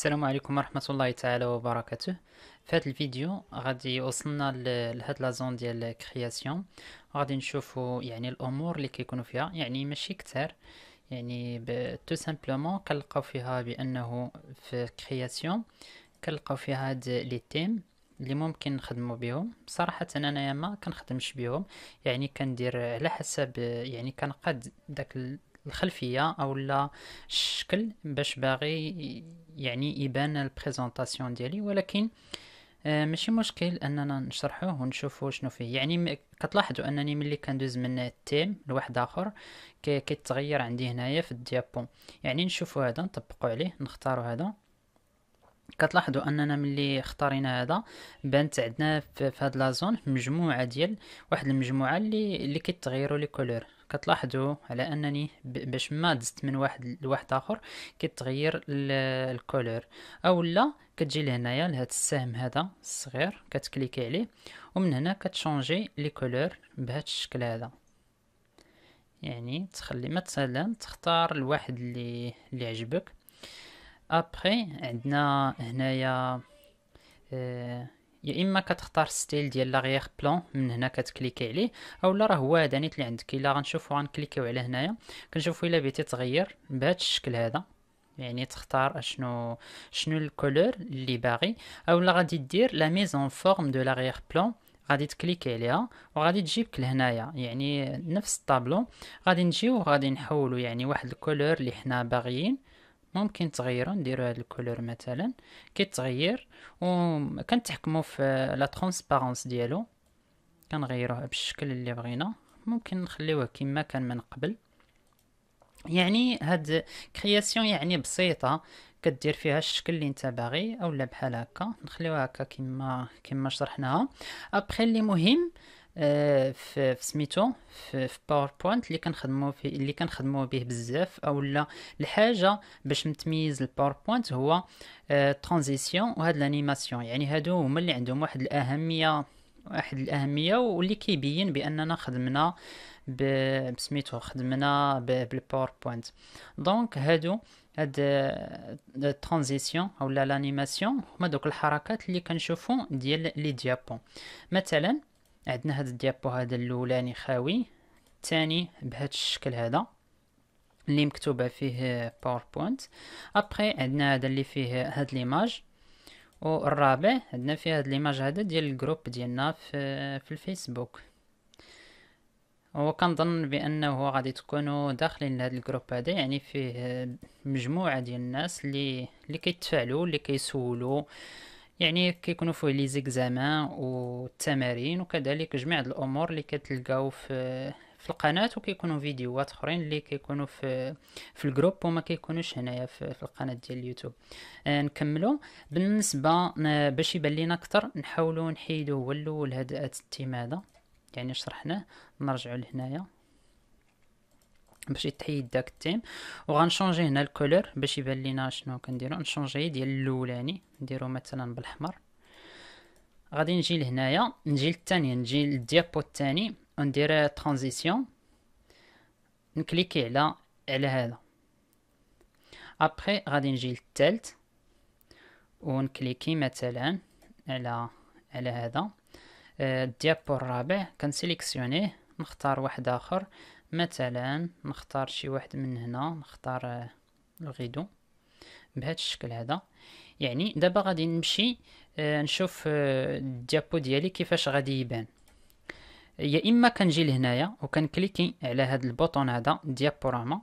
السلام عليكم ورحمة الله تعالى وبركاته في هذا الفيديو غادي وصلنا لهاد لازون ديال كرياسيون غادي نشوفوا يعني الامور اللي كيكونوا فيها يعني ماشي كثار يعني تو سامبلومون كنلقاو فيها بانه في كرياسيون كنلقاو فيها هاد لي تيم اللي ممكن نخدمو بهم صراحة انايا ما كنخدمش بهم يعني كندير على حسب يعني كنقاد داك الخلفيه او الشكل باش باغي يعني يبان البريزونطاسيون ديالي ولكن آه، ماشي مشكل اننا نشرحوه ونشوفوا شنو فيه يعني كتلاحظوا انني ملي كندوز من التيم لواحد اخر كيتغير عندي هنايا في الديابو يعني نشوفو هذا نطبقو عليه نختارو هذا كتلاحظوا اننا ملي اختارينا هذا بانت عندنا في هاد لازون مجموعه ديال واحد المجموعه اللي اللي كيتغيروا لي كولور كتلاحظوا على انني باش ما دزت من واحد لواحد اخر كيتغير الكولور او لا كتجي لهنايا لهذا السهم هذا الصغير كتكليكي عليه ومن هنا كتشونجي لي كولور بهذا الشكل هذا يعني تخلي مثلا تختار الواحد اللي اللي عجبك ابري عندنا هنايا آه، يا اما كتختار ستيل ديال لاغيغ بلون من هنا كتكليكي عليه اولا راه هو هذا نيت اللي عندك الا غنشوفو غنكليكيو على هنايا كنشوفو الا بيتي تغير بهذا الشكل هذا يعني تختار اشنو شنو الكولور اللي باغي اولا غادي دير لا ميزون فورم دو لاغيغ بلون غادي تكليكي عليها وغادي تجيبك لهنايا يعني نفس الطابلو غادي نجيو غادي نحولو يعني واحد الكولور اللي حنا باغيين ممكن تغيرو نديرو هاد الكولور مثلا كيتغير و كنتحكمو في لا ترونسبارونس ديالو كنغيروه بالشكل اللي بغينا ممكن نخليوه كما كان من قبل يعني هاد كرياسيون يعني بسيطه كدير فيها الشكل اللي انت باغي اولا بحال هكا نخليوها هكا كما كما شرحناها ابخي اللي مهم آه، في سميتو في باوربوينت اللي كنخدمو فيه اللي كنخدموا به بزاف اولا الحاجه باش نتميز الباوربوينت هو ترانزيسيون وهاد الانيماسيون يعني هادو هما اللي عندهم واحد الاهميه واحد الاهميه واللي كيبين باننا خدمنا بسميتو خدمنا بالباوربوينت دونك هادو هاد الترانزيسيون آه، اولا لانيماسيون هما دوك الحركات اللي كنشوفو ديال لي ديابون مثلا عندنا هاد الديابو هذا الاولاني خاوي الثاني بهذا الشكل هذا اللي مكتوبه فيه باوربوينت ابخي عندنا هذا اللي فيه هاد ليماج والرابع عندنا فيه هاد ليماج هذا ديال الجروب ديالنا في, في الفيسبوك وكنظن بانه غادي تكونوا داخلين لهذا الجروب هذا يعني فيه مجموعه ديال الناس اللي اللي كيتفاعلوا اللي كيسولوا يعني كيكونوا فيه لي زيكزامان والتمارين وكذلك جميع الامور اللي كتلقاو في في القناه وكيكونوا فيديوهات اخرين اللي كيكونوا في في الجروب وما كيكونوش هنايا في, في القناه ديال اليوتيوب آه نكملوا بالنسبه آه، باش يبان لينا اكثر نحاولوا نحيدوا هو الاول هذا التيم هذا يعني شرحناه نرجعوا لهنايا باش يتحيد داك التيم وغنشونجي هنا الكولور باش يبان لينا شنو كنديرو نشونجي ديال الاولاني نديرو مثلا بالاحمر غادي نجي لهنايا نجي للثانيه نجي للديابو الثاني وندير ترانزيسيون نكليكي على على هذا ابخي غادي نجي للثالث ونكليكي مثلا على على هذا آه، الديابو الرابع كنسيليكسيونيه نختار واحد اخر مثلا نختار شي واحد من هنا نختار آه، الغيدو بهذا الشكل هذا يعني دابا غادي نمشي آه، نشوف آه، الديابو ديالي كيفاش غادي يبان يا اما كنجي لهنايا وكنكليكي على هذا البوطون هذا ديابوراما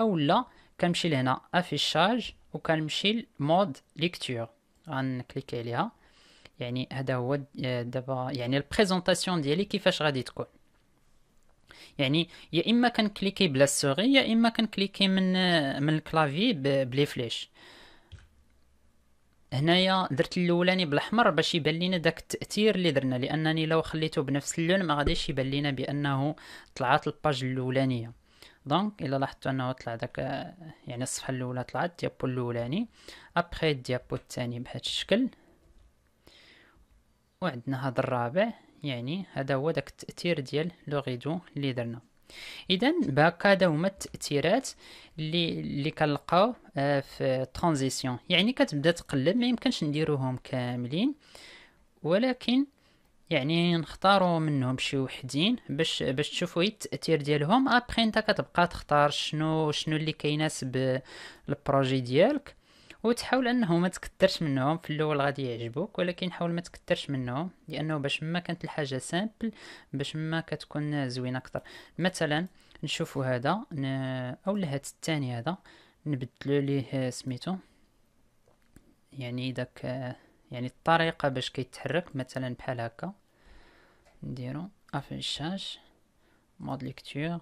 اولا كنمشي لهنا افيشاج وكنمشي لمود ليكتور غنكليكي عليها يعني هذا هو دابا يعني البريزونطاسيون ديالي كيفاش غادي تكون يعني يا اما كنكليكي بلا السوغي يا اما كنكليكي من من الكلافي بلي فليش هنايا درت الاولاني بالاحمر باش يبان لينا داك التاثير اللي درنا لانني لو خليته بنفس اللون ما غاديش يبان لينا بانه طلعت الباج الاولانيه دونك الا لاحظتوا انه طلع داك يعني الصفحه الاولى طلعت الديابو الاولاني ابخي الديابو الثاني بهذا الشكل وعندنا هذا الرابع يعني هذا هو داك التاثير ديال لو غيدو اللي درنا اذا باك هذا هما التاثيرات اللي اللي كنلقاو آه، في ترانزيسيون يعني كتبدا تقلب ما يمكنش نديروهم كاملين ولكن يعني نختاروا منهم شي وحدين باش باش تشوفوا إيه التاثير ديالهم ابخي انت كتبقى تختار شنو شنو اللي كيناسب البروجي ديالك وتحاول انه ما تكثرش منهم في الاول غادي يعجبوك ولكن حاول ما تكثرش منهم لانه باش ما كانت الحاجه سامبل باش ما كتكون زوينه اكثر مثلا نشوفوا هذا او هذا الثاني هذا نبدلو ليه سميتو يعني داك يعني الطريقه باش كيتحرك مثلا بحال هكا نديرو افيشاج مود ليكتور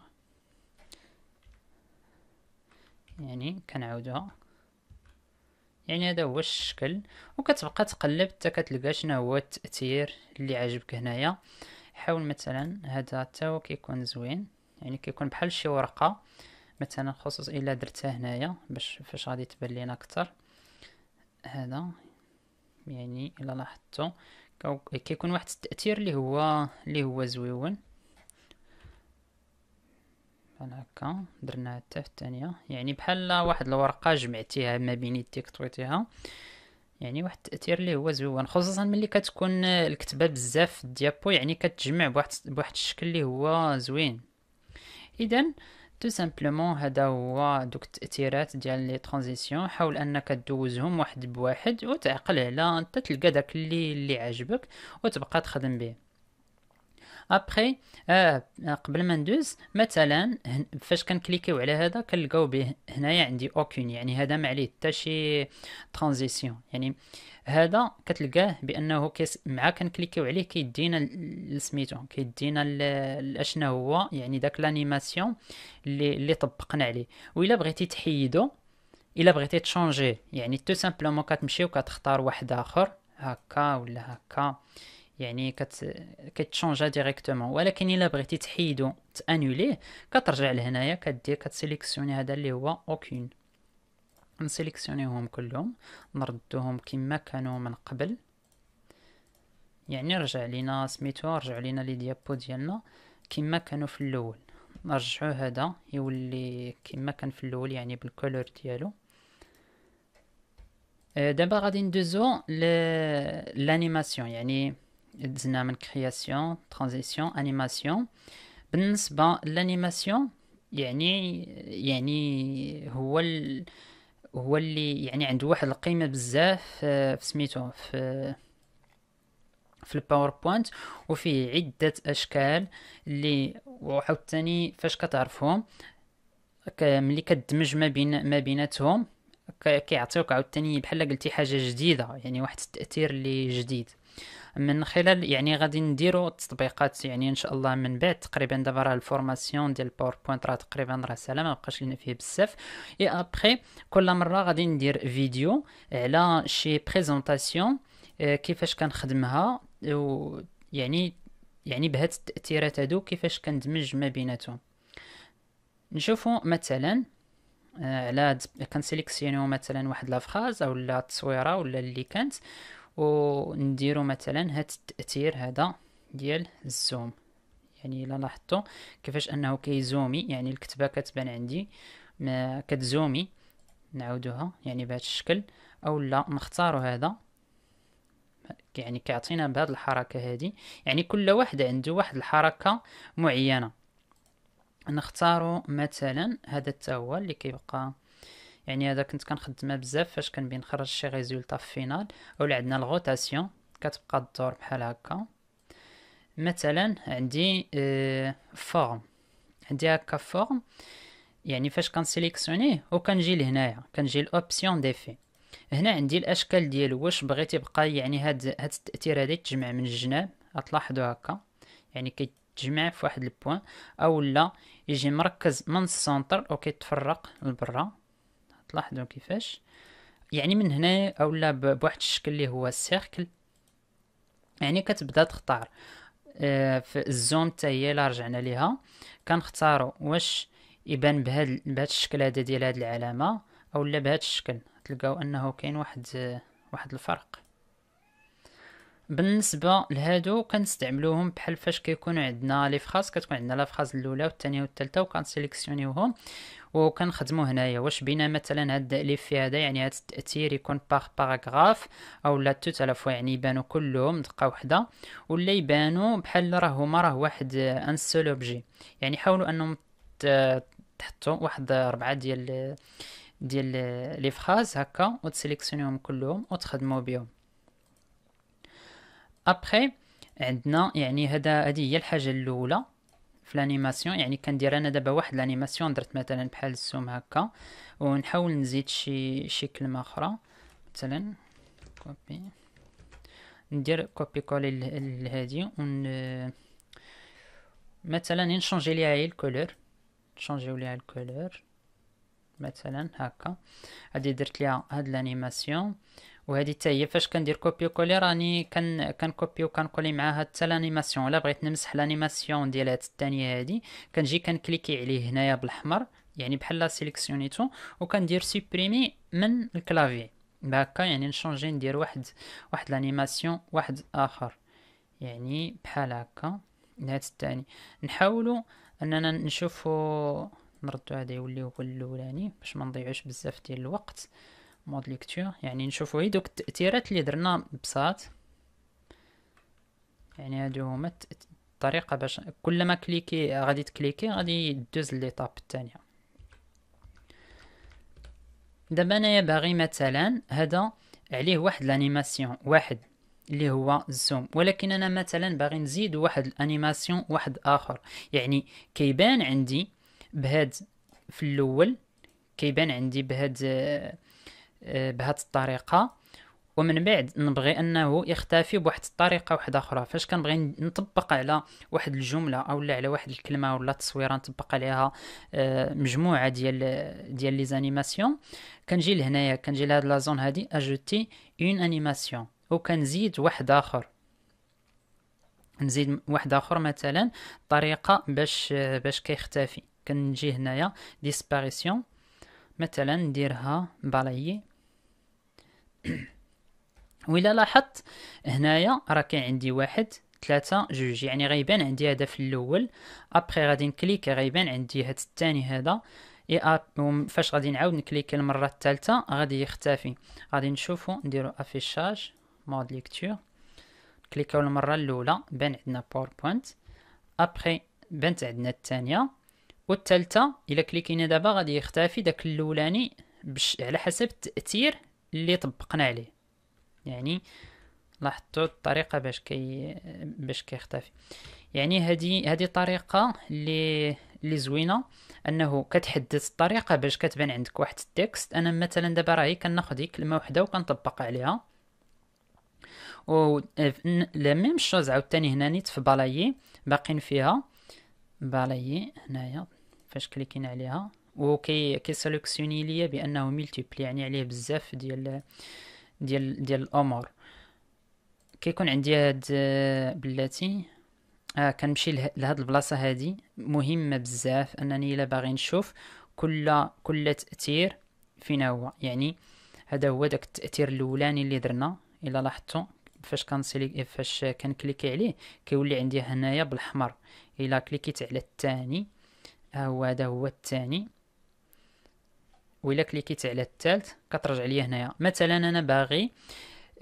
يعني كنعاودوها يعني هذا هو الشكل وكتبقى تقلب حتى كتلقى شنو هو التاثير اللي عجبك هنايا حاول مثلا هذا حتى هو كيكون زوين يعني كيكون بحال شي ورقه مثلا خصوص الا درتها هنايا باش فاش غادي تبان لينا اكثر هذا يعني الا لاحظتو كيكون واحد التاثير اللي هو اللي هو زويون بحال هكا درناها حتى الثانيه يعني بحال واحد الورقه جمعتيها ما بين يديك طويتيها يعني واحد التاثير اللي هو زوين خصوصا ملي كتكون الكتبه بزاف ديابو يعني كتجمع بواحد بواحد الشكل اللي هو زوين اذا تو سامبلومون هذا هو دوك التاثيرات ديال لي ترانزيسيون حاول انك تدوزهم واحد بواحد وتعقل على انت تلقى داك اللي اللي عجبك وتبقى تخدم به ابخي آه euh, قبل ما ندوز مثلا فاش كنكليكيو على هذا كنلقاو به هنايا عندي اوكين يعني هذا ما عليه حتى شي ترانزيسيون يعني هذا كتلقاه بانه كيس مع كنكليكيو عليه كيدينا سميتو كيدينا اشنا هو يعني داك لانيماسيون اللي اللي طبقنا عليه والا بغيتي تحيدو الا بغيتي تشونجي يعني تو سامبلومون كتمشي وكتختار واحد اخر هكا ولا هكا يعني كت كتشونجا ديريكتومون ولكن الا بغيتي تحيدو تانوليه كترجع لهنايا كدير كتسيليكسيوني هذا اللي هو اوكين نسيليكسيونيهم كلهم نردوهم كما كانوا من قبل يعني رجع لينا سميتو رجع لينا لي ديابو ديالنا كما كانوا في الاول نرجعو هذا يولي كما كان في الاول يعني بالكولور ديالو آه، دابا غادي ندوزو لانيماسيون يعني دزنا من كرياسيون ترانزيسيون انيماسيون بالنسبه للانيماسيون يعني يعني هو ال... هو اللي يعني عنده واحد القيمه بزاف آه، في سميتو في في الباوربوينت وفي عده اشكال اللي وعاوتاني فاش كتعرفهم ملي كدمج ما بين ما بيناتهم كيعطيوك عاوتاني بحال قلتي حاجه جديده يعني واحد التاثير اللي جديد من خلال يعني غادي نديرو التطبيقات يعني ان شاء الله من بعد تقريبا دابا راه الفورماسيون ديال الباوربوينت راه تقريبا راه سلامه ما بقاش لينا فيه بزاف اي ابخي كل مره غادي ندير فيديو على شي بريزونطاسيون آه، كيفاش كنخدمها يعني يعني بهاد التاثيرات هادو كيفاش كندمج ما بيناتهم نشوفوا مثلا آه، على كنسيليكسيونيو مثلا واحد لافخاز او لا التصويره ولا اللي كانت ونديرو مثلا هاد التاثير هذا ديال الزوم يعني الا لاحظتوا كيفاش انه كيزومي يعني الكتبه كتبان عندي ما كتزومي نعاودوها يعني بهذا الشكل او لا نختاروا هذا يعني كيعطينا بهاد الحركه هذه يعني كل واحد عنده واحد الحركه معينه نختاروا مثلا هذا التاول اللي كيبقى يعني هذا كنت كنخدمها بزاف فاش كنبغي نخرج شي ريزولتا فينال ولا عندنا الغوتاسيون كتبقى الدور بحال هكا مثلا عندي آه، فورم عندي هكا فورم يعني فاش كنسيليكسيونيه وكنجي لهنايا كنجي لاوبسيون دي في هنا عندي الاشكال ديالو واش بغيت يبقى يعني هاد هاد التاثير هادي تجمع من الجناب غتلاحظوا هكا يعني كيتجمع في واحد البوان او لا يجي مركز من السنتر وكيتفرق لبرا تلاحظوا كيفاش يعني من هنا اولا بواحد الشكل اللي هو السيركل يعني كتبدا تختار آه، في الزوم حتى هي الا رجعنا ليها كنختاروا واش يبان بهاد بهذا الشكل هذا ديال هاد العلامه اولا بهاد الشكل تلقاو انه كاين واحد واحد الفرق بالنسبه لهادو كنستعملوهم بحال فاش كيكون عندنا لي فراس كتكون عندنا لا فراس الاولى والثانيه والثالثه وكنسيليكسيونيوهم وكنخدموا هنايا واش بينا مثلا هاد الاليف في هذا يعني هاد التاثير يكون باغ باراغراف او لا توت فوا يعني يبانو كلهم دقه وحده ولا يبانو بحال راه هما راه واحد ان سول اوبجي يعني حاولوا انهم تحطوا واحد ربعه ديال ديال لي فراز هكا وتسليكسيونيهم كلهم وتخدموا بهم ابخي عندنا يعني هذا هذه هي الحاجه الاولى في الانيماسيون يعني كندير انا دابا واحد الانيماسيون درت مثلا بحال السوم هكا ونحاول نزيد شي شي كلمه اخرى مثلا كوبي ندير كوبي كولي لهادي ون مثلا نشونجي ليها هي الكولور نشونجيو ليها الكولور مثلا هكا هادي درت ليها هاد الانيماسيون وهذه حتى هي فاش كندير كوبي كولي راني كن كنكوبي كولي معاها حتى لانيماسيون الا بغيت نمسح لانيماسيون ديال هاد الثانيه هادي كنجي كنكليكي عليه هنايا بالاحمر يعني بحال لا سيليكسيونيتو وكندير سوبريمي من الكلافي هكا يعني نشونجي ندير واحد واحد لانيماسيون واحد اخر يعني بحال هكا هاد الثاني نحاولوا اننا نشوفوا نردو هذا يولي هو الاولاني باش ما نضيعوش بزاف ديال الوقت مود ليكتور يعني نشوفو غي دوك التأثيرات اللي درنا بساط يعني هادو هما الطريقة باش كلما كليكي غادي تكليكي غادي دوز ليطاب الثانية دابا انايا باغي مثلا هذا عليه واحد الانيماسيون واحد اللي هو الزوم ولكن انا مثلا باغي نزيد واحد الانيماسيون واحد اخر يعني كيبان عندي بهاد في الاول كيبان عندي بهاد آه، آه، بهاد الطريقه ومن بعد نبغي انه يختفي بواحد الطريقه واحده اخرى فاش كنبغي نطبق على واحد الجمله لا على واحد الكلمه ولا تصويره نطبق عليها آه، مجموعه ديال ديال لي زانيماسيون كنجي لهنايا كنجي لهاد لا زون هادي اجوتي اون انيماسيون وكنزيد واحد اخر نزيد واحد اخر مثلا طريقه باش باش كيختفي كنجي هنايا ديسباريسيون مثلا نديرها بالايي وإلا لاحظت هنايا راه كاين عندي واحد ثلاثة جوج يعني غيبان عندي هذا في الأول أبخي غادي نكليك غيبان عندي هاد الثاني هذا اي فاش غادي نعاود نكليك المرة الثالثة غادي يختفي غادي نشوفو نديرو افيشاج مود ليكتور كليكاو المرة الأولى بان عندنا باوربوينت أبخي بانت عندنا الثانية والثالثة إلا كليكينا دابا غادي يختفي داك الأولاني بش على حسب التأثير اللي طبقنا عليه يعني لاحظتوا الطريقه باش كي باش كيختفي يعني هذه هذه طريقه اللي اللي زوينه انه كتحدد الطريقه باش كتبان عندك واحد التكست انا مثلا دابا راهي كناخذ ديك كلمه وحده وكنطبق عليها و لا ميم شوز عاوتاني هنا نيت في بالايي باقين فيها بالايي هنايا فاش كليكينا عليها وكي كيسلكسيوني ليا بانه ملتيبل يعني عليه بزاف ديال ديال ديال الامور كيكون عندي هاد بلاتي آه كنمشي لهاد البلاصه هادي مهمه بزاف انني الا باغي نشوف كل كل تاثير فينا هو يعني هذا هو داك التاثير الاولاني اللي درنا الا لاحظتوا فاش كنسيلي فاش كنكليكي عليه كيولي عندي هنايا بالاحمر الا كليكيت على الثاني ها آه، هو هذا هو الثاني و الا كليكيت على الثالث كترجع ليا هنايا مثلا أنا باغي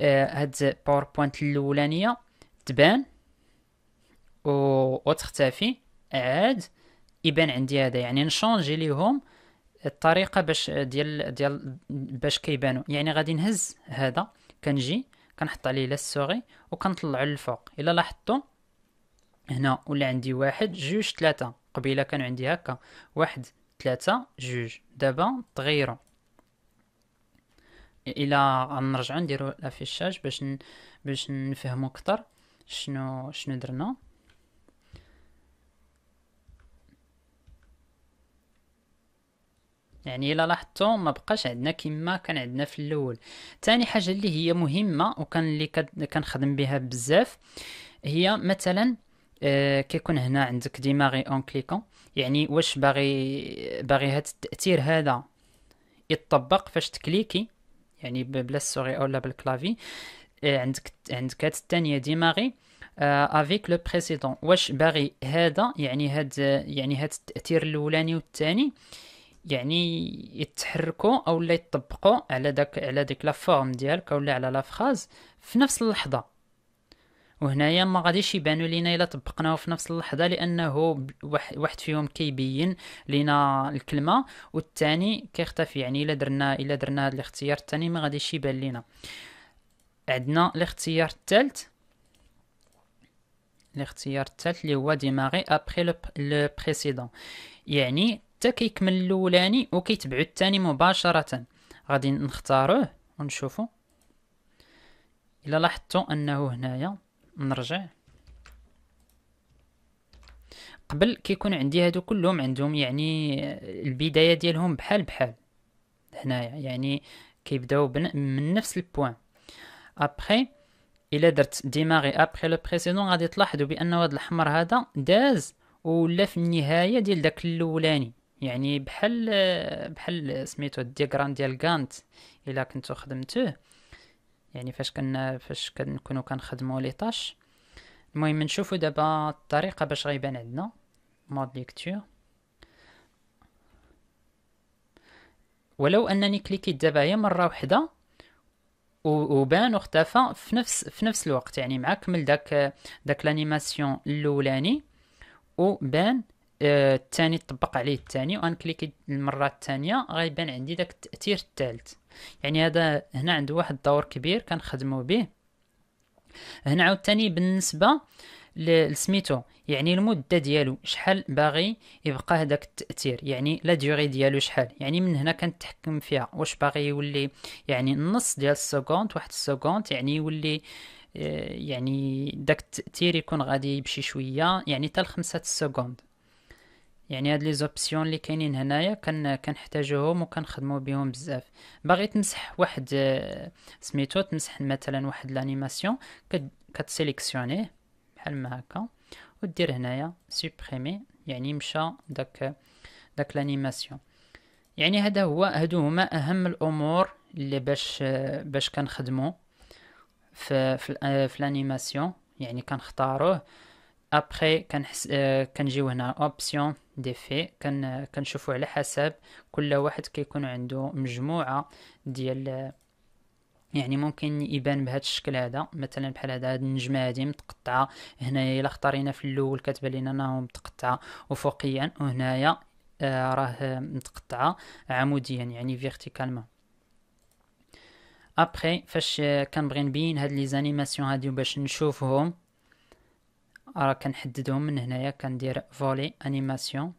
آه، هاد باوربوينت الأولانية تبان و... وتختفي عاد يبان عندي هذا يعني نشونجي ليهم الطريقه باش ديال ديال باش كيبانو يعني غادي نهز هذا كنجي كنحط عليه لا و كنطلعو للفوق الا لاحظتوا هنا ولا عندي واحد جوج ثلاثة قبيله كانوا عندي هكا واحد ثلاثة جوج دابا تغيرو الى غنرجعو نديرو الافيشاج باش ن... باش نفهمو اكثر شنو شنو درنا يعني الا لاحظتوا ما بقاش عندنا كما كان عندنا في الاول ثاني حاجه اللي هي مهمه وكان اللي كنخدم بها بزاف هي مثلا آه كيكون هنا عندك ديماغي اون كليكون يعني واش باغي باغي هاد التاثير هذا يتطبق فاش تكليكي يعني بلا السوري اولا بالكلافي آه، عندك عندك هاد الثانيه ديماغي افيك لو بريسيدون واش باغي هذا يعني هاد يعني هاد التاثير الاولاني والثاني يعني يتحركوا او لا يطبقوا على داك على ديك لا فورم ديالك او على لا فراز في نفس اللحظه وهنايا ما غاديش يبانوا لينا الا طبقناه في نفس اللحظه لانه واحد فيهم كيبين لينا الكلمه والثاني كيختفي يعني الا درنا الا درنا الاختيار الثاني ما غاديش يبان لينا عندنا الاختيار الثالث الاختيار الثالث اللي هو ديماغي ابخي لو بريسيدون يعني حتى كيكمل الاولاني وكيتبعو الثاني مباشره غادي نختاروه ونشوفو الا لاحظتوا انه هنايا نرجع قبل كيكون عندي هادو كلهم عندهم يعني البدايه ديالهم بحال بحال هنايا يعني كيبداو من نفس البوان ابخي الا درت ديماغي ابخي لو بريسيدون غادي تلاحظوا بان هذا الاحمر هذا داز ولا في النهايه ديال داك الاولاني يعني بحال بحال سميتو الديغرام ديال غانت الا كنتو خدمتوه يعني فاش كن فاش كنكونو كنخدمو لي طاش المهم نشوفو دابا الطريقه باش غيبان عندنا مود ليكتور ولو انني كليكيت دابا هي مره واحده وبان واختفى في نفس في نفس الوقت يعني مع كمل داك داك لانيماسيون الاولاني وبان آه، الثاني طبق عليه الثاني كليكي المره الثانيه غيبان عندي داك التاثير الثالث يعني هذا هنا عنده واحد الدور كبير كنخدموا به هنا عاوتاني بالنسبه لسميتو يعني المده ديالو شحال باغي يبقى هذاك التاثير يعني لا ديوري ديالو شحال يعني من هنا كنتحكم فيها واش باغي يولي يعني النص ديال السكوند واحد السكوند يعني يولي آه، يعني داك التاثير يكون غادي يمشي شويه يعني حتى لخمسة السكوند يعني هاد لي زوبسيون اللي كاينين هنايا كان كنحتاجوهم وكنخدمو بهم بزاف باغي تمسح واحد آه، سميتو تمسح مثلا واحد لانيماسيون كتسيليكسيونيه بحال ما هكا ودير هنايا سوبريمي يعني مشى داك داك لانيماسيون يعني هذا هو هادو هما اهم الامور اللي باش آه، باش كنخدمو في آه، في, في الانيماسيون يعني كنختاروه ابخي كنحس آه، كنجيو هنا اوبسيون دي في كن كنشوفو على حسب كل واحد كيكون عنده مجموعه ديال يعني ممكن يبان بهذا الشكل هذا مثلا بحال هذا هاد النجمه هذه متقطعه هنايا الا اختارينا في الاول كتبان لنا انها متقطعه افقيا وهنايا آه، راه متقطعه عموديا يعني فيرتيكالمون ابخي فاش آه، كنبغي نبين هاد لي زانيماسيون هادي باش نشوفهم راه كنحددهم من هنايا كندير فولي انيماسيون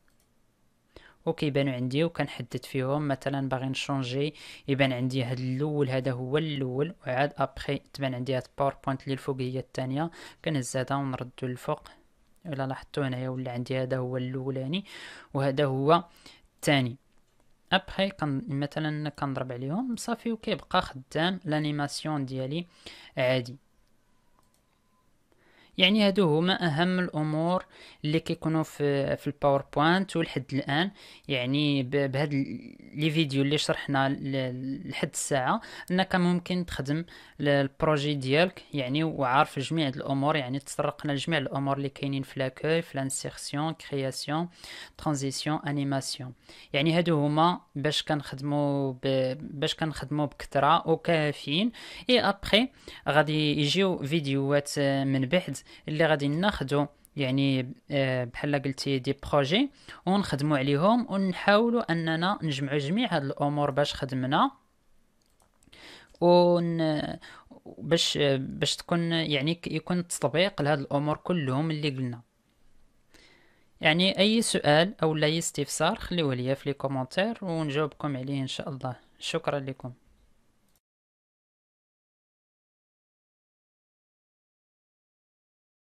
وكيبانو عندي وكنحدد فيهم مثلا باغي نشونجي يبان عندي هاد الاول هذا هو الاول وعاد ابخي تبان عندي هاد باور بوينت اللي الفوق هي الثانيه كنهز هذا ونردو للفوق الا لاحظتو هنايا ولا عندي هذا هو الاولاني وهذا هو الثاني ابخي كان مثلا كنضرب عليهم صافي وكيبقى خدام لانيماسيون ديالي عادي يعني هادو هما اهم الامور اللي كيكونوا في في الباوربوينت ولحد الان يعني بهاد لي فيديو اللي شرحنا لحد الساعه انك ممكن تخدم البروجي ديالك يعني وعارف جميع الامور يعني تطرقنا لجميع الامور اللي كاينين في لاكوي في لانسيرسيون كرياسيون ترانزيسيون انيماسيون يعني هادو هما باش كنخدموا باش كنخدموا بكثره وكافيين اي ابخي غادي يجيو فيديوهات من بعد اللي غادي ناخذو يعني آه، بحال قلتي دي بروجي ونخدموا عليهم ونحاولوا اننا نجمعوا جميع هاد الامور باش خدمنا ون باش باش تكون يعني يكون التطبيق لهاد الامور كلهم اللي قلنا يعني اي سؤال او لا استفسار خليوه ليا في لي كومونتير ونجاوبكم عليه ان شاء الله شكرا لكم